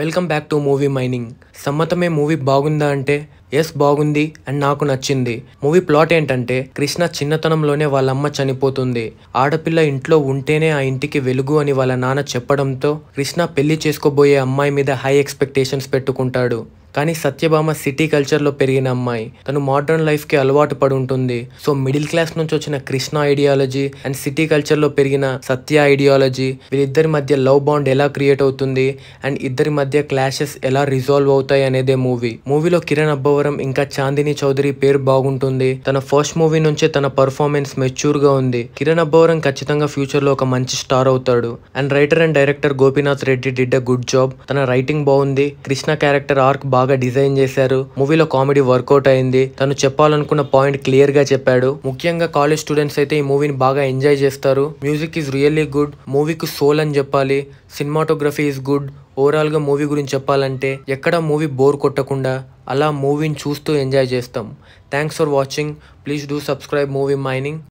welcome back to movie mining Sammathame movie బాగుందా అంటే yes బాగుంది అండ్ నాకు నచ్చింది మూవీ ప్లాట్ ఏంటంటే కృష్ణ చిన్నతనంలోనే వాళ్ళమ్మ చనిపోతుంది ఆడపిల్ల ఇంట్లో ఉంటేనే ఆ ఇంటికి వెలుగు అని వాళ్ళ నాన్న చెప్పడంతో కృష్ణ పెళ్లి చేసుకోబోయే అమ్మాయి మీద హై ఎక్స్పెక్టేషన్స్ పెట్టుకుంటాడు కానీ సత్యభామ సిటీ కల్చర్లో పెరిగిన అమ్మాయి తను మోడర్న్ లైఫ్కి అలవాటు పడి ఉంటుంది సో మిడిల్ క్లాస్ నుంచి వచ్చిన కృష్ణ ఐడియాలజీ అండ్ సిటీ కల్చర్లో పెరిగిన సత్య ఐడియాలజీ వీరిద్దరి మధ్య లవ్ బాండ్ ఎలా క్రియేట్ అవుతుంది అండ్ ఇద్దరి మధ్య క్లాషెస్ ఎలా రిజాల్వ్ అవుతాయి అనేదే మూవీ మూవీలో కిరణ్ అబ్బవరం ఇంకా చాందిని చౌదరి పేరు బాగుంటుంది తన ఫస్ట్ మూవీ నుంచే తన పర్ఫార్మెన్స్ మెచ్యూర్ గా ఉంది కిరణ్ అబ్బవరం ఖచ్చితంగా ఫ్యూచర్ లో ఒక మంచి స్టార్ అవుతాడు and writer and director Gopinath Reddy did a good job తన రైటింగ్ బాగుంది కృష్ణ క్యారెక్టర్ ఆర్క్ బాగా బాగా డిజైన్ చేశారు మూవీలో కామెడీ వర్కౌట్ అయింది తను చెప్పాలనుకున్న పాయింట్ క్లియర్ గా చెప్పాడు ముఖ్యంగా కాలేజ్ స్టూడెంట్స్ అయితే ఈ మూవీని బాగా ఎంజాయ్ చేస్తారు మ్యూజిక్ ఈజ్ రియల్లీ గుడ్ మూవీకి సోల్ అని చెప్పాలి సినిమాటోగ్రఫీ ఈజ్ గుడ్ ఓవరాల్ గా మూవీ గురించి చెప్పాలంటే ఎక్కడ మూవీ బోర్ కొట్టకుండా అలా మూవీని చూస్తూ ఎంజాయ్ చేస్తాం thanks for watching please do subscribe movie mining